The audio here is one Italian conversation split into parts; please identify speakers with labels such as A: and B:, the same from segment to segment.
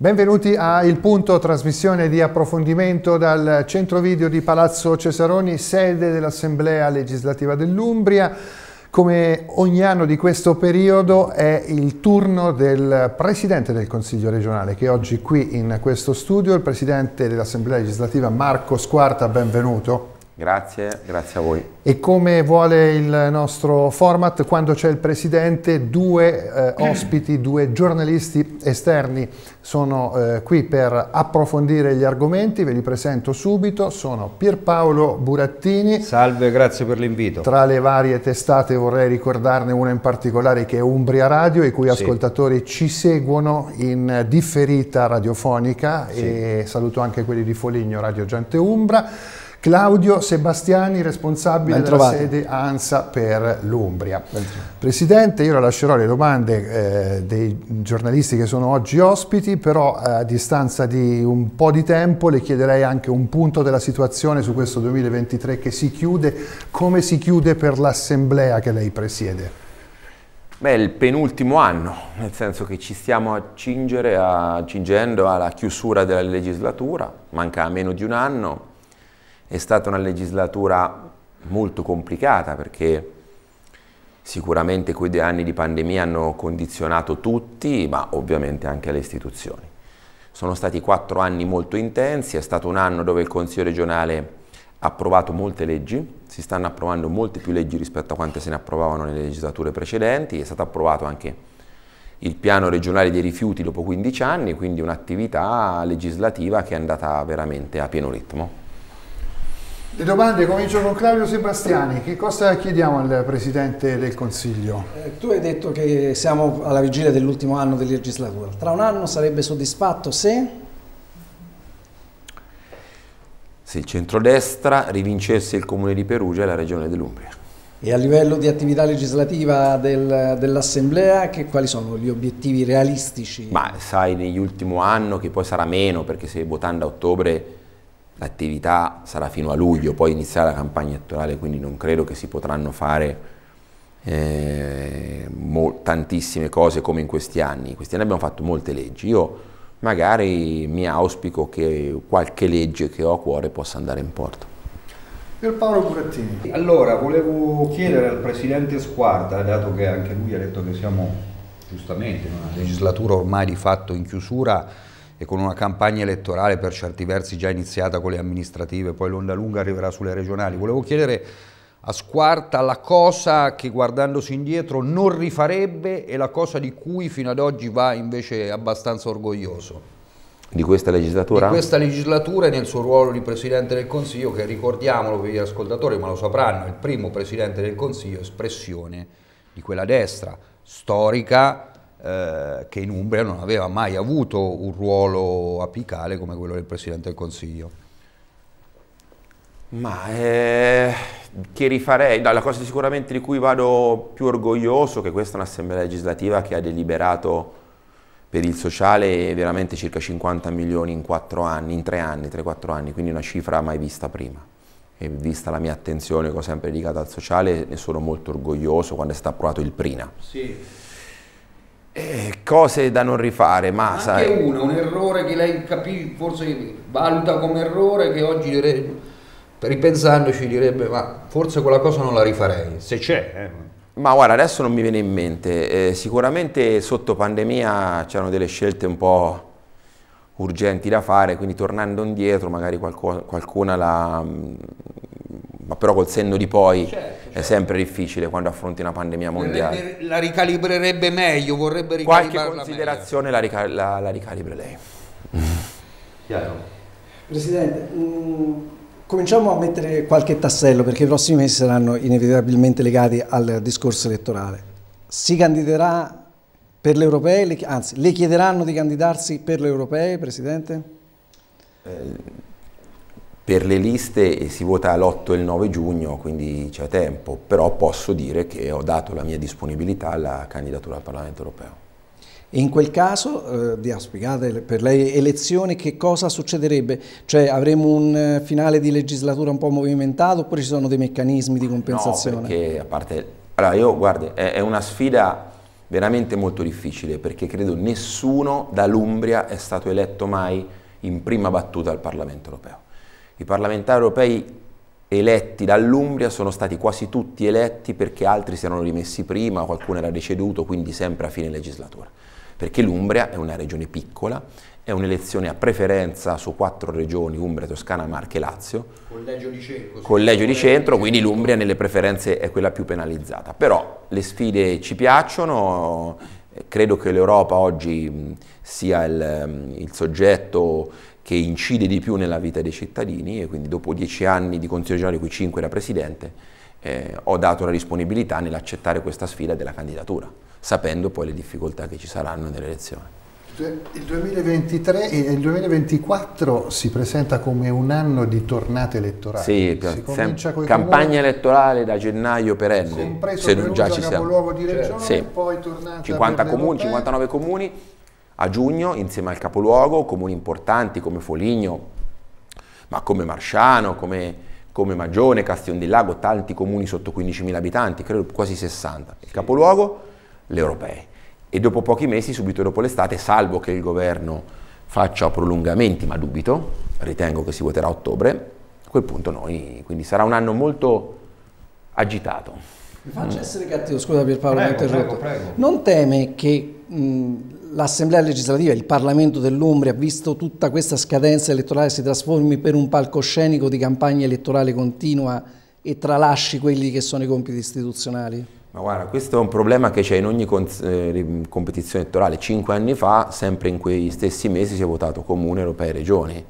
A: Benvenuti a Il Punto, trasmissione di approfondimento dal centro video di Palazzo Cesaroni, sede dell'Assemblea legislativa dell'Umbria. Come ogni anno di questo periodo è il turno del Presidente del Consiglio regionale che è oggi qui in questo studio, il Presidente dell'Assemblea legislativa Marco Squarta, benvenuto.
B: Grazie, grazie a voi.
A: E come vuole il nostro format, quando c'è il Presidente, due eh, ospiti, due giornalisti esterni sono eh, qui per approfondire gli argomenti, ve li presento subito, sono Pierpaolo Burattini. Salve, grazie per l'invito. Tra le varie testate vorrei ricordarne una in particolare che è Umbria Radio, i cui sì. ascoltatori ci seguono in differita radiofonica sì. e saluto anche quelli di Foligno Radio Gente Umbra. Claudio Sebastiani, responsabile della sede ANSA per l'Umbria. Presidente, io lascerò le domande eh, dei giornalisti che sono oggi ospiti, però eh, a distanza di un po' di tempo le chiederei anche un punto della situazione su questo 2023 che si chiude, come si chiude per l'assemblea che lei presiede?
B: Beh, il penultimo anno, nel senso che ci stiamo accingere a, accingendo alla chiusura della legislatura, manca meno di un anno, è stata una legislatura molto complicata perché sicuramente quei due anni di pandemia hanno condizionato tutti, ma ovviamente anche le istituzioni. Sono stati quattro anni molto intensi, è stato un anno dove il Consiglio regionale ha approvato molte leggi, si stanno approvando molte più leggi rispetto a quante se ne approvavano nelle legislature precedenti, è stato approvato anche il piano regionale dei rifiuti dopo 15 anni, quindi un'attività legislativa che è andata veramente a pieno ritmo.
A: Le domande comincio con Claudio Sebastiani. Che cosa chiediamo al Presidente del Consiglio? Eh, tu hai detto che siamo alla vigilia dell'ultimo anno di legislatura. Tra un anno sarebbe
C: soddisfatto se...
B: Se il centrodestra rivincesse il Comune di Perugia e la Regione dell'Umbria.
C: E a livello di attività legislativa del, dell'Assemblea, quali sono gli obiettivi realistici?
B: Ma sai, negli ultimi anni, che poi sarà meno, perché se votando a ottobre l'attività sarà fino a luglio, poi inizierà la campagna elettorale, quindi non credo che si potranno fare eh, tantissime cose come in questi anni. In questi anni abbiamo fatto molte leggi. Io magari mi auspico che qualche legge che ho a cuore possa andare in porto.
D: Per Paolo Burattini. Allora, volevo chiedere al Presidente Squarda, dato che anche lui ha detto che siamo giustamente in una legislatura ormai di fatto in chiusura, e con una campagna elettorale per certi versi già iniziata con le amministrative, poi l'onda lunga arriverà sulle regionali. Volevo chiedere a Squarta la cosa che guardandosi indietro non rifarebbe e la cosa di cui fino ad oggi va invece abbastanza orgoglioso.
B: Di questa legislatura? Di questa
D: legislatura e nel suo ruolo di Presidente del Consiglio che ricordiamolo per gli ascoltatori ma lo sapranno, è il primo Presidente del Consiglio espressione di quella destra storica, eh, che in Umbria non aveva mai avuto un ruolo apicale come quello del Presidente del Consiglio.
B: Ma eh, che rifarei? No, la cosa sicuramente di cui vado più orgoglioso è che questa è un'assemblea legislativa che ha deliberato per il sociale veramente circa 50 milioni in 4 anni, in 3 anni, 3-4 anni, quindi una cifra mai vista prima. E vista la mia attenzione che ho sempre dedicato al sociale, ne sono molto orgoglioso quando è stato approvato il PRINA. Sì. Eh, cose da non rifare, ma anche sai... una,
D: un errore che lei capì, forse valuta come errore che oggi direbbe, ripensandoci direbbe ma forse quella cosa non la rifarei, se c'è. Eh.
B: Ma guarda, adesso non mi viene in mente, eh, sicuramente sotto pandemia c'erano delle scelte un po' urgenti da fare, quindi tornando indietro magari qualcuno, qualcuna la, ma però col senno di poi certo, certo. è sempre difficile quando affronti una pandemia mondiale. Eh, eh, la ricalibrerebbe
C: meglio, vorrebbe
D: ricalibrarla Qualche
B: considerazione la, rica la, la, ricalibre lei. Chiaro.
C: Presidente, mh, mm, cominciamo a mettere qualche tassello perché i prossimi mesi saranno inevitabilmente legati al discorso elettorale. Si candiderà per le europee, anzi le chiederanno di candidarsi per le europee, Presidente?
B: Eh per le liste eh, si vota l'8 e il 9 giugno, quindi c'è tempo, però posso dire che ho dato la mia disponibilità alla candidatura al Parlamento europeo.
C: In quel caso, eh, Dia, spiegate per le elezioni che cosa succederebbe? Cioè avremo un eh, finale di legislatura un po' movimentato oppure ci sono dei meccanismi di compensazione? No,
B: perché a parte... Allora io, guardi, è, è una sfida veramente molto difficile perché credo nessuno dall'Umbria è stato eletto mai in prima battuta al Parlamento europeo. I parlamentari europei eletti dall'Umbria sono stati quasi tutti eletti perché altri si erano rimessi prima, qualcuno era deceduto, quindi sempre a fine legislatura. Perché l'Umbria è una regione piccola, è un'elezione a preferenza su quattro regioni, Umbria, Toscana, Marche e Lazio.
C: Collegio
D: di
B: centro. Collegio di centro, quindi l'Umbria nelle preferenze è quella più penalizzata. Però le sfide ci piacciono, credo che l'Europa oggi sia il, il soggetto che incide di più nella vita dei cittadini e quindi dopo dieci anni di consigliere di cui cinque era presidente eh, ho dato la disponibilità nell'accettare questa sfida della candidatura, sapendo poi le difficoltà che ci saranno nelle elezioni.
A: Il 2023 e eh, il 2024 si presenta come un anno di tornate elettorali. Sì,
B: si cioè, comincia con campagna comuni, elettorale da gennaio per enne, se non già ci siamo. Capoluogo di regione, certo. sì. poi 50 comuni, 59 comuni a giugno, insieme al capoluogo, comuni importanti come Foligno, ma come Marciano, come, come Magione, Castion del Lago, tanti comuni sotto 15.000 abitanti, credo quasi 60. Il capoluogo, le europee. E dopo pochi mesi, subito dopo l'estate, salvo che il governo faccia prolungamenti, ma dubito, ritengo che si voterà a ottobre, a quel punto noi, quindi sarà un anno molto agitato. Mi faccio essere
C: cattivo, scusa Pierpaolo, prego, prego, prego. Non teme che mh, l'Assemblea legislativa, il Parlamento dell'Umbria, visto tutta questa scadenza elettorale, si trasformi per un palcoscenico di campagna elettorale continua e tralasci quelli che sono i compiti istituzionali?
B: Ma guarda, questo è un problema che c'è in ogni eh, competizione elettorale. Cinque anni fa, sempre in quei stessi mesi, si è votato Comune, Europea e Regioni.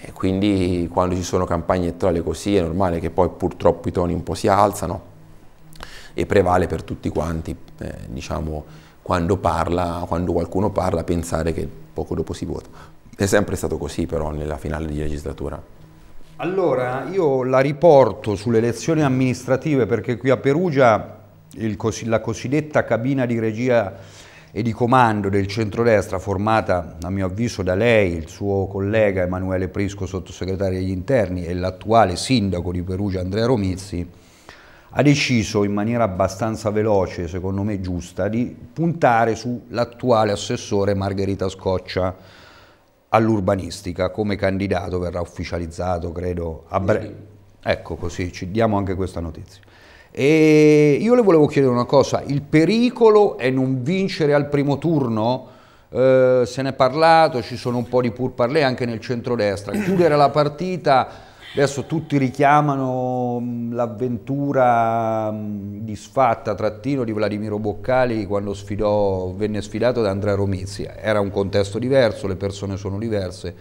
B: E quindi quando ci sono campagne elettorali così è normale che poi purtroppo i toni un po' si alzano e prevale per tutti quanti, eh, diciamo, quando parla, quando qualcuno parla, pensare che poco dopo si vota. È sempre stato così però nella finale di legislatura.
D: Allora, io la riporto sulle elezioni amministrative perché qui a Perugia il, la cosiddetta cabina di regia e di comando del centrodestra formata a mio avviso da lei, il suo collega Emanuele Prisco, sottosegretario degli interni e l'attuale sindaco di Perugia Andrea Romizzi, ha deciso in maniera abbastanza veloce, secondo me giusta, di puntare sull'attuale assessore Margherita Scoccia all'urbanistica come candidato, verrà ufficializzato credo a breve. Ecco così, ci diamo anche questa notizia. E io le volevo chiedere una cosa, il pericolo è non vincere al primo turno? Eh, se ne è parlato, ci sono un po' di pur parlé anche nel centrodestra, chiudere la partita Adesso tutti richiamano mm, l'avventura mm, disfatta trattino di Vladimiro Boccali quando sfidò, venne sfidato da Andrea Romizia. Era un contesto diverso, le persone sono diverse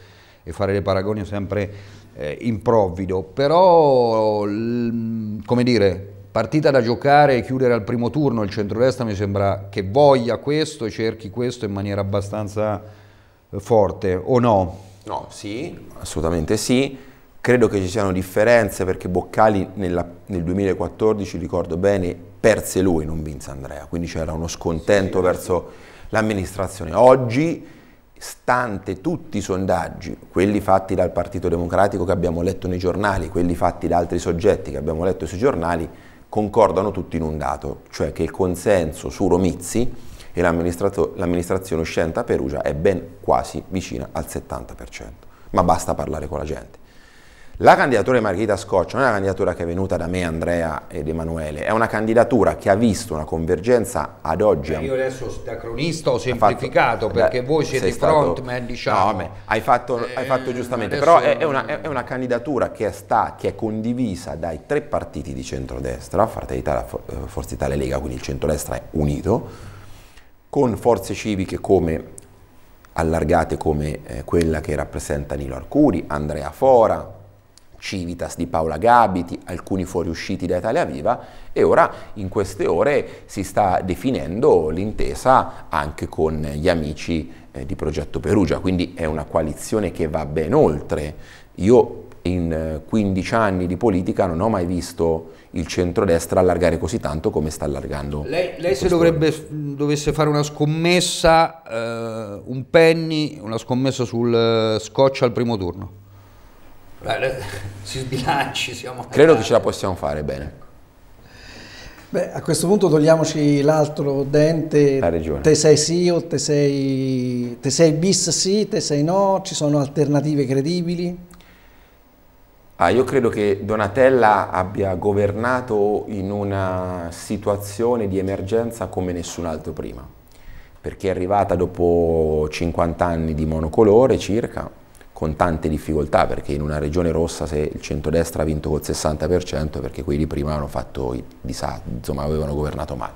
D: e fare le paragoni è sempre eh, improvvido, però come dire, partita da giocare e chiudere al primo turno, il centrodestra mi sembra che voglia questo e cerchi questo in maniera abbastanza eh, forte,
B: o no? No, sì, assolutamente sì. Credo che ci siano differenze perché Boccali nella, nel 2014, ricordo bene, perse lui, non vinse Andrea, quindi c'era uno scontento sì, verso l'amministrazione. Oggi, stante tutti i sondaggi, quelli fatti dal Partito Democratico che abbiamo letto nei giornali, quelli fatti da altri soggetti che abbiamo letto sui giornali, concordano tutti in un dato, cioè che il consenso su Romizzi e l'amministrazione uscente a Perugia è ben quasi vicina al 70%. Ma basta parlare con la gente. La candidatura di Margherita Scoccia non è una candidatura che è venuta da me, Andrea ed Emanuele, è una candidatura che ha visto una convergenza ad oggi. Beh, io
D: adesso da cronista ho semplificato
B: fatto, perché beh, voi siete frontman, diciamo. No, beh, hai, fatto, eh, hai fatto, giustamente, però è, è, una, è una, candidatura che, sta, che, è condivisa dai tre partiti di centrodestra, Forza Italia, eh, Forza Italia e Lega, quindi il centrodestra è unito, con forze civiche come allargate come eh, quella che rappresenta Nilo Arcuri, Andrea Fora, Civitas di Paola Gabiti, alcuni fuoriusciti da Italia Viva e ora in queste ore si sta definendo l'intesa anche con gli amici eh, di Progetto Perugia, quindi è una coalizione che va ben oltre. Io in 15 eh, anni di politica non ho mai visto il centrodestra allargare così tanto come sta allargando.
D: Lei, lei se dovrebbe, dovesse fare una scommessa, eh, un penny, una scommessa sul eh, scotch al primo turno?
C: si sbilanci, siamo...
B: Credo che ce la possiamo fare bene.
C: Beh, a questo punto togliamoci l'altro dente, te sei sì o te sei, te sei bis sì, te sei no, ci sono alternative credibili?
B: Ah, io credo che Donatella abbia governato in una situazione di emergenza come nessun altro prima, perché è arrivata dopo 50 anni di monocolore circa, con tante difficoltà perché in una regione rossa se il centrodestra ha vinto col 60% perché quelli prima avevano fatto disastri, insomma avevano governato male.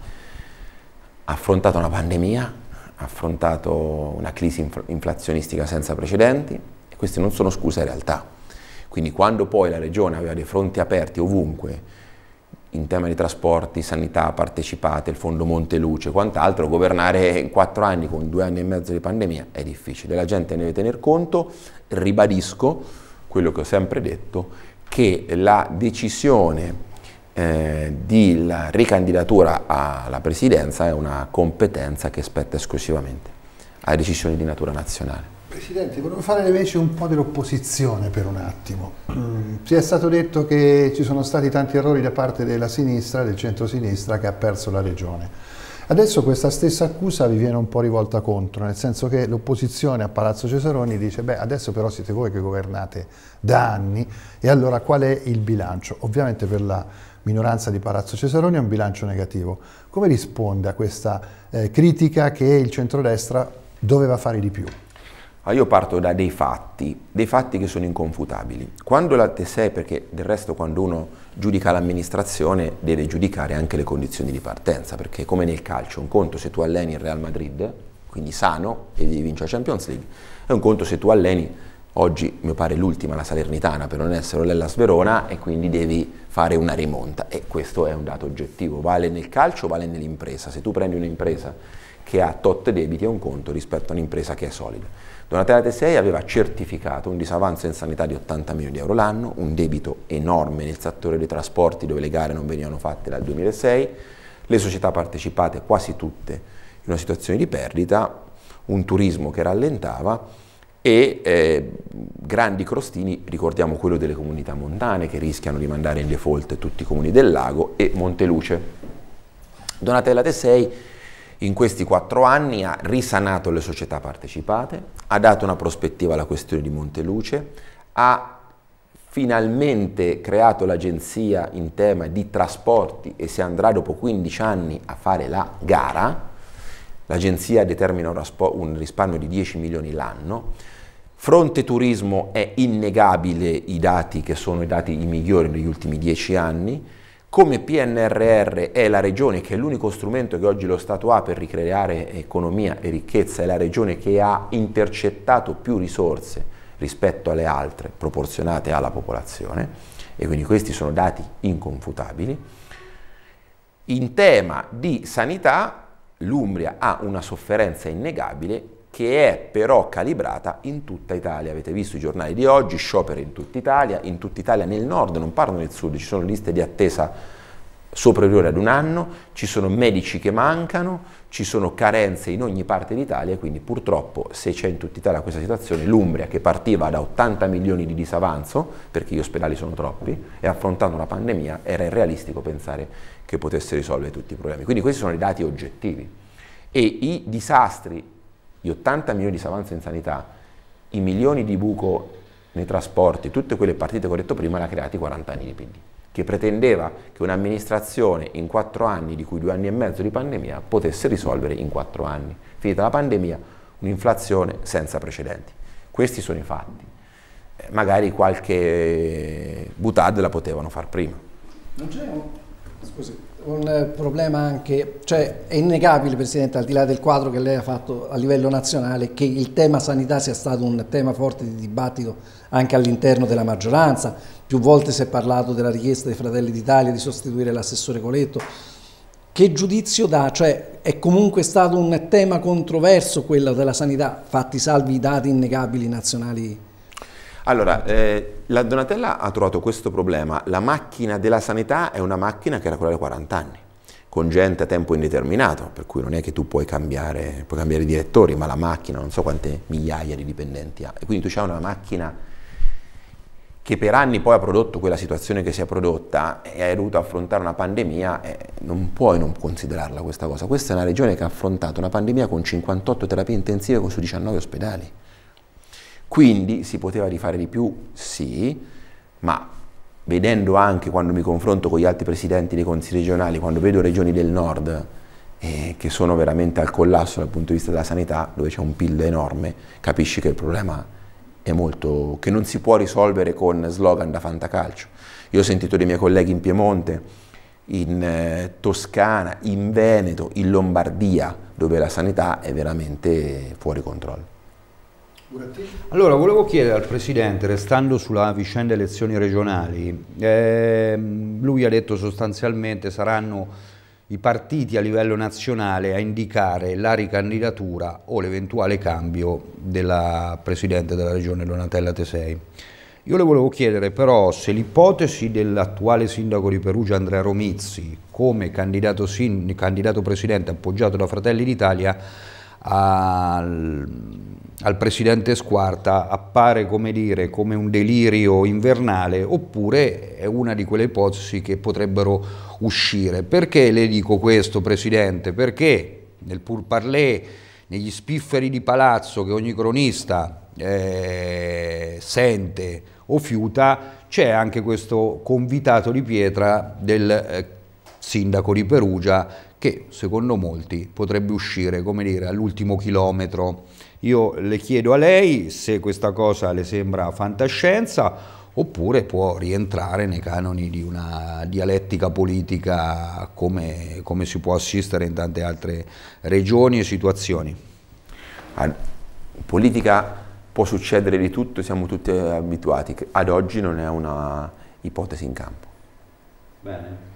B: Ha affrontato una pandemia, ha affrontato una crisi infl inflazionistica senza precedenti e queste non sono scuse in realtà. Quindi quando poi la regione aveva dei fronti aperti ovunque, in tema di trasporti, sanità partecipate, il fondo Monte Luce e quant'altro, governare in quattro anni con due anni e mezzo di pandemia è difficile, la gente ne deve tener conto, ribadisco quello che ho sempre detto, che la decisione eh, di la ricandidatura alla presidenza è una competenza che spetta esclusivamente a decisioni di natura nazionale.
A: Presidente, volevo fare invece un po' dell'opposizione per un attimo. Mm, si è stato detto che ci sono stati tanti errori da parte della sinistra, del centro-sinistra, che ha perso la regione. Adesso questa stessa accusa vi viene un po' rivolta contro, nel senso che l'opposizione a Palazzo Cesaroni dice beh adesso però siete voi che governate da anni e allora qual è il bilancio? Ovviamente per la minoranza di Palazzo Cesaroni è un bilancio negativo. Come risponde a questa eh, critica che il centrodestra doveva fare di più?
B: Allora ah, io parto da dei fatti, dei fatti che sono inconfutabili. Quando la TSE, perché del resto quando uno giudica l'amministrazione deve giudicare anche le condizioni di partenza, perché come nel calcio, un conto se tu alleni il Real Madrid, quindi sano, e devi la Champions League, è un conto se tu alleni oggi, mi pare l'ultima, la Salernitana, per non essere l'Ellas Verona, e quindi devi fare una rimonta. E questo è un dato oggettivo, vale nel calcio, vale nell'impresa. Se tu prendi un'impresa che ha tot debiti è un conto rispetto a un'impresa che è solida. Donatella Tesei aveva certificato un disavanzo in sanità di 80 milioni di euro l'anno, un debito enorme nel settore dei trasporti dove le gare non venivano fatte dal 2006, le società partecipate quasi tutte in una situazione di perdita, un turismo che rallentava e eh, grandi crostini, ricordiamo quello delle comunità montane che rischiano di mandare in default tutti i comuni del lago e Monteluce. Donatella Tesei in questi quattro anni ha risanato le società partecipate, ha dato una prospettiva alla questione di Monteluce, ha finalmente creato l'agenzia in tema di trasporti e si andrà dopo 15 anni a fare la gara. L'agenzia determina un risparmio di 10 milioni l'anno. Fronte turismo è innegabile i dati che sono i dati i migliori negli ultimi 10 anni. Come PNRR è la regione che è l'unico strumento che oggi lo Stato ha per ricreare economia e ricchezza, è la regione che ha intercettato più risorse rispetto alle altre proporzionate alla popolazione e quindi questi sono dati inconfutabili. In tema di sanità l'Umbria ha una sofferenza innegabile che è però calibrata in tutta Italia. Avete visto i giornali di oggi, scioperi in tutta Italia, in tutta Italia nel nord, non parlo nel sud, ci sono liste di attesa superiori ad un anno, ci sono medici che mancano, ci sono carenze in ogni parte d'Italia, quindi purtroppo se c'è in tutta Italia questa situazione, l'Umbria che partiva da 80 milioni di disavanzo, perché gli ospedali sono troppi, e affrontando una pandemia era irrealistico pensare che potesse risolvere tutti i problemi. Quindi questi sono i dati oggettivi e i disastri gli 80 milioni di disavanzo in sanità, i milioni di buco nei trasporti, tutte quelle partite che ho detto prima, le ha creati 40 anni di PD, che pretendeva che un'amministrazione in 4 anni, di cui 2 anni e mezzo di pandemia, potesse risolvere in 4 anni. Finita la pandemia, un'inflazione senza precedenti. Questi sono i fatti. Eh, magari qualche butad la potevano far prima.
C: Non c'è un... Scusi, un problema anche, cioè è innegabile Presidente, al di là del quadro che lei ha fatto a livello nazionale, che il tema sanità sia stato un tema forte di dibattito anche all'interno della maggioranza, più volte si è parlato della richiesta dei Fratelli d'Italia di sostituire l'assessore Coletto, che giudizio dà? Cioè è comunque stato un tema controverso quello della sanità, fatti salvi i dati innegabili nazionali
B: allora, eh, la Donatella ha trovato questo problema. La macchina della sanità è una macchina che era quella dei 40 anni, con gente a tempo indeterminato, per cui non è che tu puoi cambiare, puoi cambiare direttori, ma la macchina non so quante migliaia di dipendenti ha. E quindi tu hai una macchina che per anni poi ha prodotto quella situazione che si è prodotta e hai dovuto affrontare una pandemia, eh, non puoi non considerarla questa cosa. Questa è una regione che ha affrontato una pandemia con 58 terapie intensive su 19 ospedali quindi si poteva rifare di più? Sì, ma vedendo anche quando mi confronto con gli altri presidenti dei consigli regionali, quando vedo regioni del nord eh, che sono veramente al collasso dal punto di vista della sanità, dove c'è un PIL enorme, capisci che il problema è molto... che non si può risolvere con slogan da fantacalcio. Io ho sentito dei miei colleghi in Piemonte, in eh, Toscana, in Veneto, in Lombardia, dove la sanità è veramente fuori controllo.
D: Allora, volevo chiedere al Presidente, restando sulla vicenda elezioni regionali, eh, lui ha detto sostanzialmente saranno i partiti a livello nazionale a indicare la ricandidatura o l'eventuale cambio della Presidente della Regione Donatella Tesei. Io le volevo chiedere però se l'ipotesi dell'attuale sindaco di Perugia Andrea Romizzi come candidato, candidato presidente appoggiato da Fratelli d'Italia al al presidente Squarta appare come, dire, come un delirio invernale oppure è una di quelle ipotesi che potrebbero uscire. Perché le dico questo presidente? Perché nel pur parler, negli spifferi di palazzo che ogni cronista eh, sente o fiuta, c'è anche questo convitato di pietra del eh, sindaco di Perugia che secondo molti potrebbe uscire, come dire, all'ultimo chilometro io le chiedo a lei se questa cosa le sembra fantascienza oppure può rientrare nei canoni di una dialettica politica come, come si può assistere in tante altre
B: regioni e situazioni. In ah, politica può succedere di tutto, siamo tutti abituati, ad oggi non è una ipotesi in campo. Bene.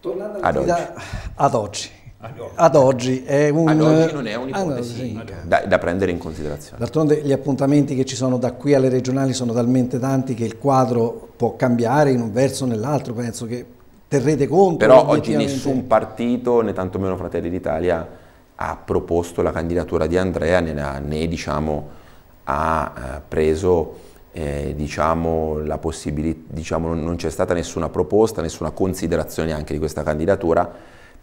B: Tornando all'attività ad
C: oggi, ad oggi ad oggi è un... Ad oggi non è un'ipotesi
B: da, da, prendere in considerazione.
C: D'altronde gli appuntamenti che ci sono da qui alle regionali sono talmente tanti che il quadro può cambiare in un verso o nell'altro, penso che terrete conto. Però oggi nessun
B: partito, né tantomeno Fratelli d'Italia, ha proposto la candidatura di Andrea né, né diciamo, ha eh, preso... Eh, diciamo, la possibilità, diciamo, non c'è stata nessuna proposta, nessuna considerazione anche di questa candidatura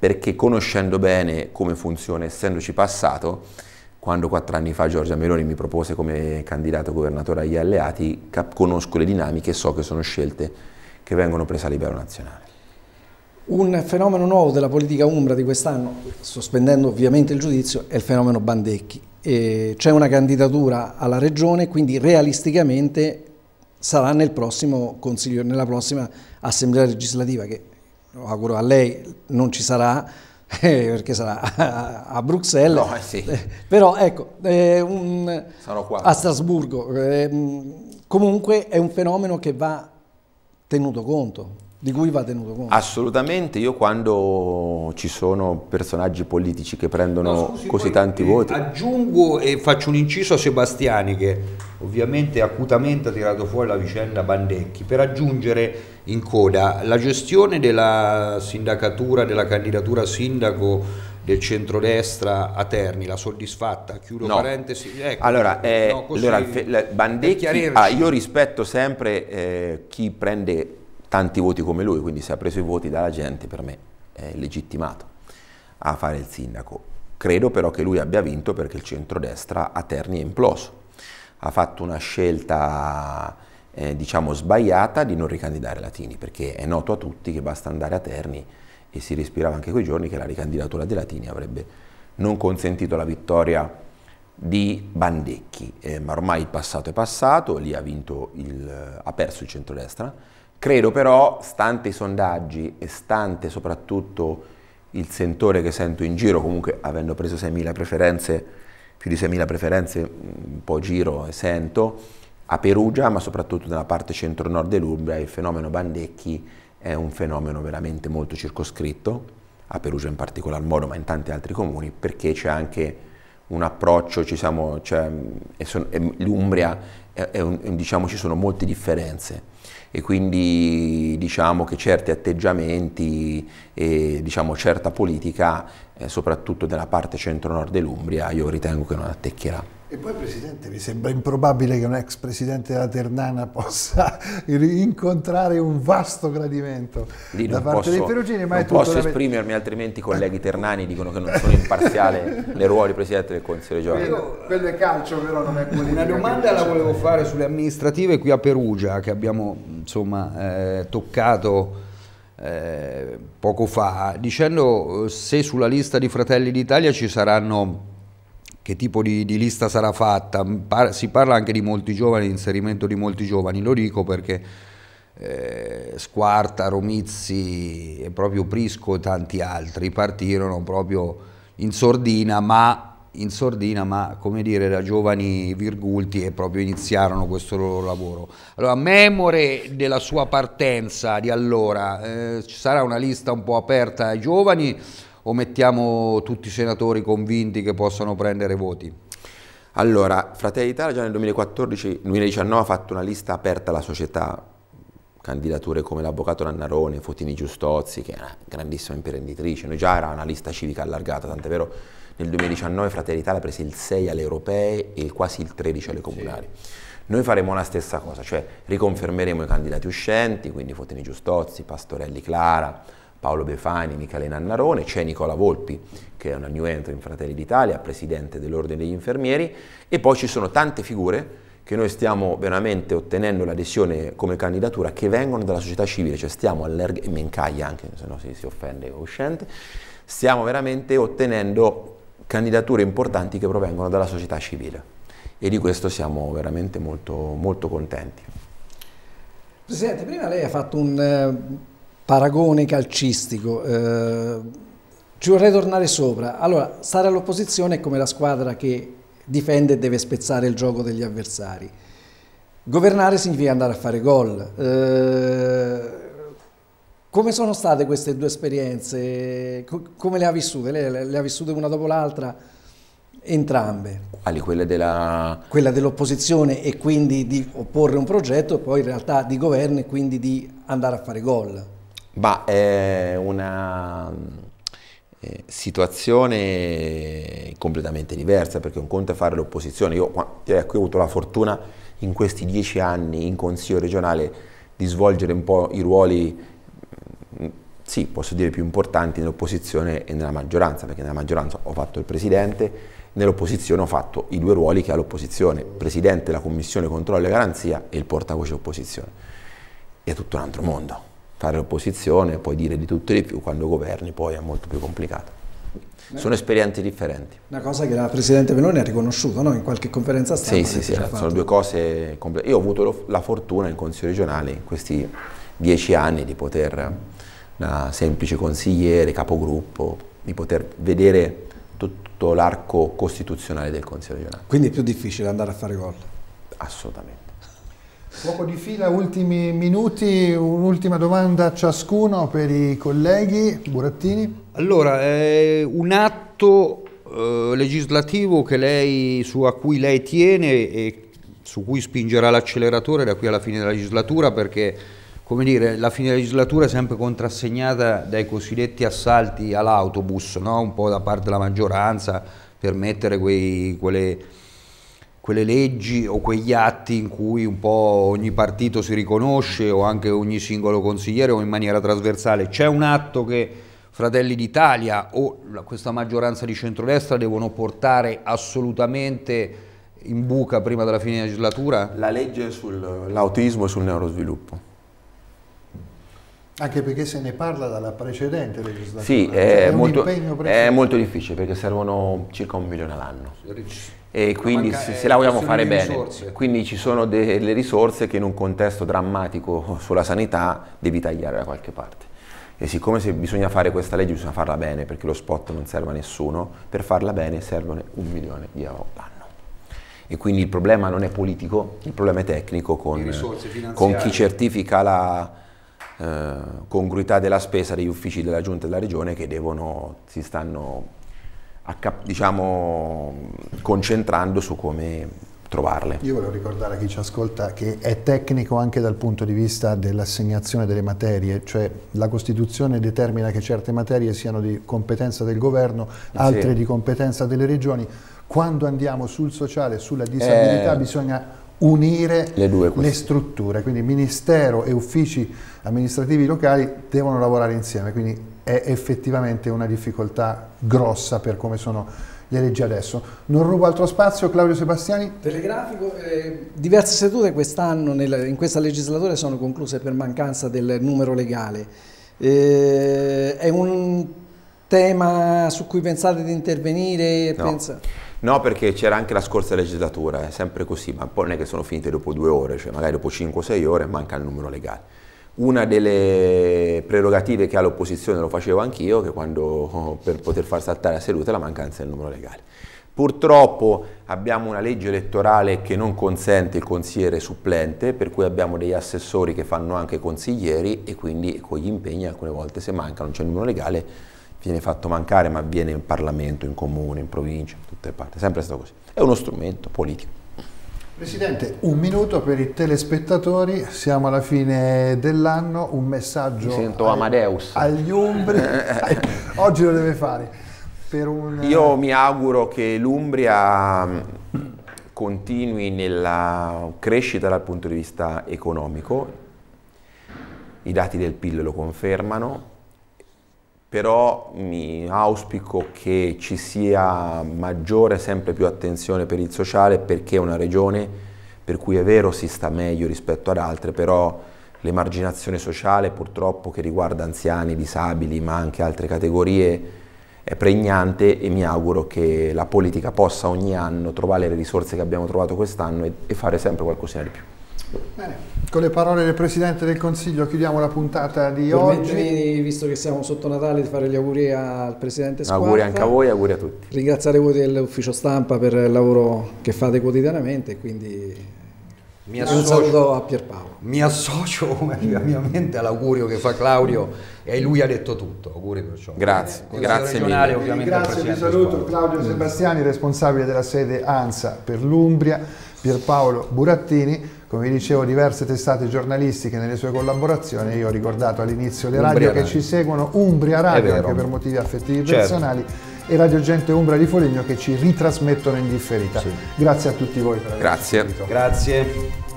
B: perché conoscendo bene come funziona, essendoci passato, quando quattro anni fa Giorgia Meloni mi propose come candidato governatore agli alleati, conosco le dinamiche e so che sono scelte che vengono prese a livello nazionale.
C: Un fenomeno nuovo della politica umbra di quest'anno, sospendendo ovviamente il giudizio, è il fenomeno Bandecchi. C'è una candidatura alla regione, quindi realisticamente sarà nel prossimo consiglio, nella prossima assemblea legislativa che lo auguro a lei, non ci sarà, eh, perché sarà a Bruxelles, no, eh sì. Eh, però ecco, eh, un, a Strasburgo. Ehm, comunque è un fenomeno che va tenuto conto di cui va tenuto conto.
B: Assolutamente, io quando ci sono personaggi politici che prendono no, scusi, così tanti eh, voti.
C: Aggiungo
B: e faccio un inciso a Sebastiani che
D: ovviamente acutamente ha tirato fuori la vicenda Bandecchi per aggiungere in coda la gestione della sindacatura, della candidatura a sindaco del centrodestra a Terni, la soddisfatta, chiudo no. parentesi. Ecco, allora, eh, no, allora Bandecchi, ah, io
B: rispetto sempre eh, chi prende tanti voti come lui, quindi se ha preso i voti dalla gente per me è legittimato a fare il sindaco. Credo però che lui abbia vinto perché il centrodestra a Terni è imploso. Ha fatto una scelta eh, diciamo sbagliata di non ricandidare Latini, perché è noto a tutti che basta andare a Terni e si respirava anche quei giorni che la ricandidatura di Latini avrebbe non consentito la vittoria di Bandecchi, eh, ma ormai il passato è passato, lì ha, vinto il, ha perso il centrodestra, Credo però, stante i sondaggi e stante soprattutto il sentore che sento in giro, comunque avendo preso 6.000 preferenze, più di 6.000 preferenze, un po' giro e sento, a Perugia, ma soprattutto nella parte centro-nord dell'Umbria, il fenomeno Bandecchi è un fenomeno veramente molto circoscritto, a Perugia in particolar modo, ma in tanti altri comuni, perché c'è anche un approccio, ci siamo, cioè, l'Umbria, è, è un, diciamo ci sono molte differenze e quindi diciamo che certi atteggiamenti e diciamo, certa politica, eh, soprattutto della parte centro-nord dell'Umbria, io ritengo che non atteccherà.
A: E poi Presidente, mi sembra improbabile che un ex Presidente della Ternana possa incontrare un vasto gradimento
B: Lì da parte posso, dei perugini. Ma non posso esprimermi, altrimenti i colleghi ternani dicono che non sono imparziale nel ruolo di Presidente del Consiglio Giovani.
A: Quello è calcio però, non è politica. Una domanda
B: la
D: volevo fare sulle amministrative qui a Perugia, che abbiamo insomma, eh, toccato... Eh, poco fa dicendo eh, se sulla lista di Fratelli d'Italia ci saranno che tipo di, di, lista sarà fatta, Par si parla anche di molti giovani, di inserimento di molti giovani, lo dico perché eh, Squarta, Romizzi e proprio Prisco e tanti altri partirono proprio in sordina, ma, in sordina, ma come dire, da giovani virgulti e proprio iniziarono questo loro lavoro. Allora, memore della sua partenza di allora, eh, ci sarà una lista un po' aperta ai giovani, o mettiamo tutti i
B: senatori convinti che possano prendere voti? Allora, Fratelli d'Italia già nel 2014-2019 ha fatto una lista aperta alla società, candidature come l'avvocato Nannarone, Fotini Giustozzi, che è una grandissima imprenditrice, noi già era una lista civica allargata, tant'è vero nel 2019 Fratelli d'Italia prese il 6 alle europee e quasi il 13 alle comunali. Sì. Noi faremo la stessa cosa, cioè riconfermeremo i candidati uscenti, quindi Fotini Giustozzi, Pastorelli Clara, Paolo Befani, Michele Nannarone, c'è Nicola Volpi, che è una new entry in Fratelli d'Italia, presidente dell'Ordine degli Infermieri, e poi ci sono tante figure che noi stiamo veramente ottenendo l'adesione come candidatura che vengono dalla società civile, cioè stiamo allargando, e Mencaglia anche, se no si, si offende uscente, stiamo veramente ottenendo candidature importanti che provengono dalla società civile e di questo siamo veramente molto, molto contenti.
C: Presidente, prima lei ha fatto un eh, paragone calcistico. Eh, ci vorrei tornare sopra. Allora, stare all'opposizione è come la squadra che difende e deve spezzare il gioco degli avversari. Governare significa andare a fare gol. Eh, come sono state queste due esperienze? Come le ha vissute? Lei le ha vissute una dopo l'altra? Entrambe.
B: Quali? Ah, Quella della... Quella dell'opposizione
C: e quindi di opporre un progetto, e poi in realtà di governo e quindi di andare a fare gol.
B: Ma è una eh, situazione completamente diversa, perché un conto è fare l'opposizione. Io, ecco, eh, io ho avuto la fortuna in questi dieci anni in Consiglio regionale di svolgere un po' i ruoli, mm, sì, posso dire più importanti nell'opposizione e nella maggioranza, perché nella maggioranza ho fatto il presidente, nell'opposizione ho fatto i due ruoli che ha l'opposizione, presidente della commissione controllo e garanzia e il portavoce opposizione. È tutto un altro mondo fare opposizione, puoi dire di tutto e di più, quando governi poi è molto più complicato. Sono esperienze differenti.
C: Una cosa che la Presidente Meloni ha riconosciuto no? in qualche conferenza stampa. Sì, sì, sì, fatto. sono
B: due cose complete. Io ho avuto la fortuna in Consiglio regionale in questi dieci anni di poter, da semplice consigliere, capogruppo, di poter vedere tutto l'arco costituzionale del Consiglio regionale. Quindi è più difficile andare a fare gol? Assolutamente.
A: Fuoco di fila, ultimi minuti, un'ultima domanda a ciascuno per i colleghi. Burattini. Allora, eh, un atto
D: eh, legislativo lei, su, a cui lei tiene e su cui spingerà l'acceleratore da qui alla fine della legislatura perché come dire, la fine della legislatura è sempre contrassegnata dai cosiddetti assalti all'autobus, no? un po' da parte della maggioranza per mettere quei, quelle quelle leggi o quegli atti in cui un po' ogni partito si riconosce o anche ogni singolo consigliere o in maniera trasversale. C'è un atto che Fratelli d'Italia o questa maggioranza di centrodestra devono portare assolutamente in buca prima della fine della legislatura?
B: La legge sull'autismo e sul neurosviluppo.
A: Anche perché se ne parla dalla precedente legislatura. Sì, cioè, è, è, molto, è
B: molto difficile perché servono circa un milione all'anno e quindi se, eh, se, la vogliamo fare bene, risorse. quindi ci sono delle risorse che in un contesto drammatico sulla sanità devi tagliare da qualche parte. E siccome se bisogna fare questa legge bisogna farla bene, perché lo spot non serve a nessuno, per farla bene servono un milione di euro l'anno. E quindi il problema non è politico, il problema è tecnico con, con chi certifica la, eh, congruità della spesa degli uffici della Giunta e della Regione che devono, si stanno diciamo, concentrando su come trovarle.
A: Io volevo ricordare a chi ci ascolta che è tecnico anche dal punto di vista dell'assegnazione delle materie, cioè la Costituzione determina che certe materie siano di competenza del governo, altre sì. di competenza delle regioni. Quando andiamo sul sociale, sulla disabilità, eh... bisogna unire le, due, le strutture, quindi ministero e uffici amministrativi locali devono lavorare insieme, quindi è effettivamente una difficoltà grossa per come sono le leggi adesso. Non rubo altro spazio, Claudio Sebastiani.
C: Telegrafico, eh, diverse sedute quest'anno nel, in questa legislatura sono concluse per mancanza del numero legale. Eh, è un tema su cui pensate di intervenire? No. Pensa...
B: No, perché c'era anche la scorsa legislatura, è sempre così, ma poi non è che sono finite dopo due ore, cioè magari dopo 5-6 ore manca il numero legale. Una delle prerogative che ha l'opposizione, lo facevo anch'io, che quando per poter far saltare la seduta è la mancanza del numero legale. Purtroppo abbiamo una legge elettorale che non consente il consigliere supplente, per cui abbiamo degli assessori che fanno anche consiglieri e quindi con gli impegni alcune volte se manca, non c'è il numero legale, viene fatto mancare, ma avviene in Parlamento, in Comune, in Provincia, in tutte le parti, è sempre stato così. È uno strumento politico.
A: Presidente, un minuto per i telespettatori, siamo alla fine dell'anno, un messaggio Mi sento ai, Amadeus. agli Umbri, oggi lo deve fare. Un... Io
B: mi auguro che l'Umbria mm, continui nella crescita dal punto di vista economico, i dati del PIL lo confermano, però mi auspico che ci sia maggiore, sempre più attenzione per il sociale perché è una regione per cui è vero si sta meglio rispetto ad altre, però l'emarginazione sociale purtroppo che riguarda anziani, disabili, ma anche altre categorie è pregnante e mi auguro che la politica possa ogni anno trovare le risorse che abbiamo trovato quest'anno e, e fare sempre qualcosina di più.
A: Bene. Con le parole del Presidente del Consiglio chiudiamo la puntata di Permettetemi, oggi. visto che siamo sotto Natale, di fare gli auguri al Presidente Squarta. Auguri anche a voi,
B: auguri a tutti.
C: Ringraziare voi dell'ufficio stampa per il lavoro che fate quotidianamente, quindi
D: mi associo, un saluto a Pierpaolo. Mi associo ovviamente all'augurio che fa Claudio e lui ha detto tutto. Auguri per perciò. Grazie, eh, grazie mille. Ovviamente grazie,
B: vi saluto
A: Claudio Sebastiani, responsabile della sede ANSA per l'Umbria, Pierpaolo Burattini come ecco, dicevo, diverse testate giornalistiche nelle sue collaborazioni. Io ho ricordato all'inizio le radio Umbria che radio. ci seguono, Umbria Radio, anche per motivi affettivi certo. personali, e Radio Gente Umbra di Foligno che ci ritrasmettono in differita. Sì. Grazie a tutti
B: voi per aver Grazie. Grazie.